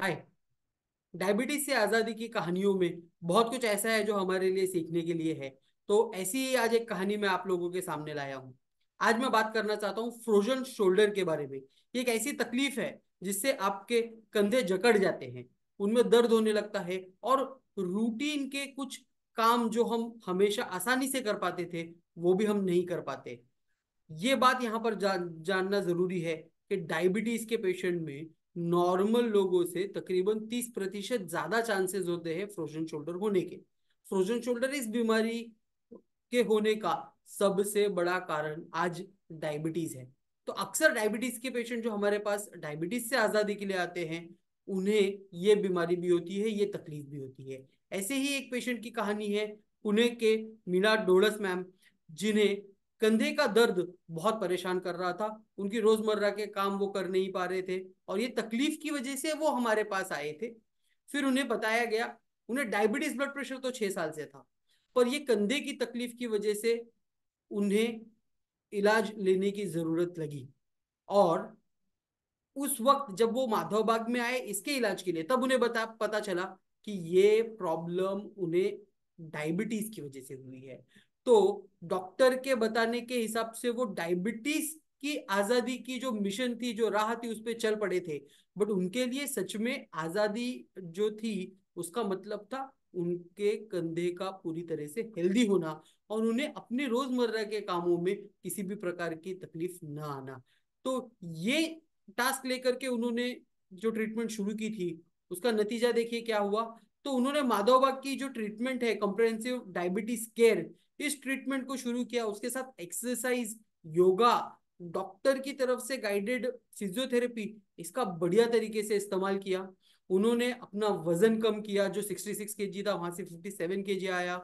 हाय diabetes से आज़ादी की कहानियों में बहुत कुछ ऐसा है जो हमारे लिए सीखने के लिए है तो ऐसी ही आज एक कहानी मैं आप लोगों के सामने लाया हूँ आज मैं बात करना चाहता हूँ फ्रोजन शोल्डर के बारे में ये एक ऐसी तकलीफ है जिससे आपके कंधे जकड़ जाते हैं उनमें दर्द होने लगता है और रूटीन के कुछ काम जो हम हमेशा आसानी से कर पाते थे वो भी हम नहीं कर पाते ये बात यहाँ पर जा, जानना जरूरी है कि डायबिटीज के पेशेंट में नॉर्मल लोगों से तकरीबन तीस प्रतिशत ज्यादा चांसेस होते हैं फ्रोजन शोल्डर होने के फ्रोजन शोल्डर इस बीमारी के होने का सबसे बड़ा कारण आज डायबिटीज है तो अक्सर डायबिटीज के पेशेंट जो हमारे पास डायबिटीज से आजादी के लिए आते हैं उन्हें ये बीमारी भी होती है ये तकलीफ भी होती है ऐसे ही एक पेशेंट की कहानी है पुणे के मीना डोड़स मैम जिन्हें कंधे का दर्द बहुत परेशान कर रहा था उनकी रोजमर्रा के काम वो कर नहीं पा रहे थे और ये तकलीफ की वजह से वो हमारे पास आए थे फिर उन्हें बताया गया उन्हें डायबिटीज ब्लड प्रेशर तो छह साल से था पर ये कंधे की तकलीफ की वजह से उन्हें इलाज लेने की जरूरत लगी और उस वक्त जब वो माधव बाग में आए इसके इलाज के लिए तब उन्हें बता पता चला कि ये प्रॉब्लम उन्हें डायबिटीज की वजह से हुई है तो डॉक्टर के बताने के हिसाब से वो डायबिटीज की आजादी की जो मिशन थी जो राह थी उस पर चल पड़े थे बट उनके लिए सच में आजादी जो थी उसका मतलब था उनके कंधे का पूरी तरह से हेल्दी होना और उन्हें अपने रोजमर्रा के कामों में किसी भी प्रकार की तकलीफ ना आना तो ये टास्क लेकर के उन्होंने जो ट्रीटमेंट शुरू की थी उसका नतीजा देखिए क्या हुआ तो उन्होंने बाग की जो ट्रीटमेंट है कंप्रेहेंसिव डायबिटीज केयर इस ट्रीटमेंट को शुरू किया उसके साथ एक्सरसाइज योगा डॉक्टर की तरफ से गाइडेड फिजियोथेरेपी इसका बढ़िया तरीके से इस्तेमाल किया उन्होंने अपना वजन कम किया जो 66 केजी था वहां से 57 केजी आया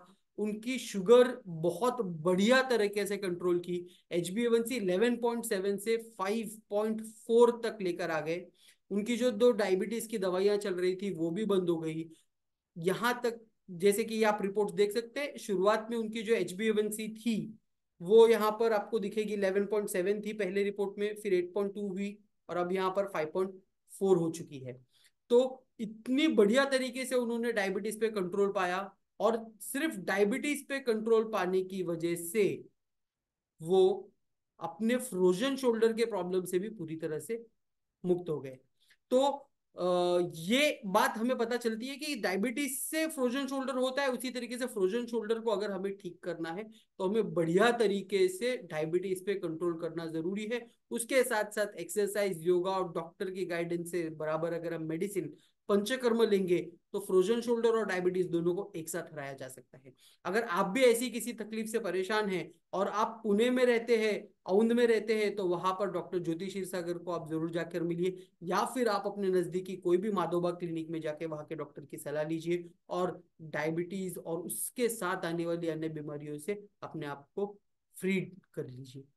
उनकी शुगर बहुत बढ़िया तरीके से कंट्रोल की एच बी एवन से 5.4 तक लेकर आ गए उनकी जो दो डायबिटीज की दवाइयां चल रही थी वो भी बंद हो गई यहाँ तक जैसे कि आप रिपोर्ट देख सकते हैं शुरुआत में उनकी जो एच बी थी वो यहाँ पर आपको दिखेगी 11.7 थी पहले रिपोर्ट में फिर 8.2 हुई और अब यहाँ पर 5.4 हो चुकी है तो इतनी बढ़िया तरीके से उन्होंने डायबिटीज पे कंट्रोल पाया और सिर्फ डायबिटीज पे कंट्रोल पाने की वजह से वो अपने फ्रोजन शोल्डर के प्रॉब्लम से भी पूरी तरह से मुक्त हो गए तो ये बात हमें पता चलती है कि डायबिटीज से फ्रोजन शोल्डर होता है उसी तरीके से फ्रोजन शोल्डर को अगर हमें ठीक करना है तो हमें बढ़िया तरीके से डायबिटीज पे कंट्रोल करना जरूरी है उसके साथ साथ एक्सरसाइज योगा और डॉक्टर की गाइडेंस से बराबर अगर हम मेडिसिन पंचकर्म लेंगे तो फ्रोजन शोल्डर और डायबिटीज दोनों को एक साथ हराया जा सकता है अगर आप भी ऐसी किसी तकलीफ से परेशान हैं और आप पुणे में रहते हैं औंध में रहते हैं तो वहां पर डॉक्टर ज्योति क्षीरसागर को आप जरूर जाकर मिलिए या फिर आप अपने नजदीकी कोई भी माधोबा क्लिनिक में जाके वहां के डॉक्टर की सलाह लीजिए और डायबिटीज और उसके साथ आने वाली अन्य बीमारियों से अपने आप को फ्री कर लीजिए